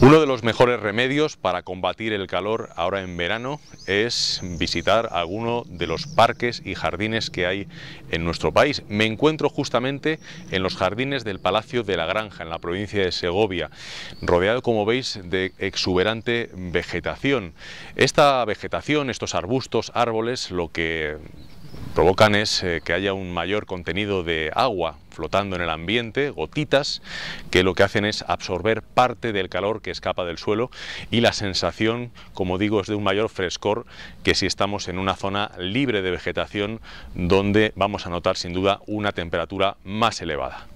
Uno de los mejores remedios para combatir el calor ahora en verano es visitar alguno de los parques y jardines que hay en nuestro país. Me encuentro justamente en los jardines del Palacio de la Granja, en la provincia de Segovia, rodeado, como veis, de exuberante vegetación. Esta vegetación, estos arbustos, árboles, lo que provocan es eh, que haya un mayor contenido de agua flotando en el ambiente, gotitas, que lo que hacen es absorber parte del calor que escapa del suelo y la sensación, como digo, es de un mayor frescor que si estamos en una zona libre de vegetación donde vamos a notar sin duda una temperatura más elevada.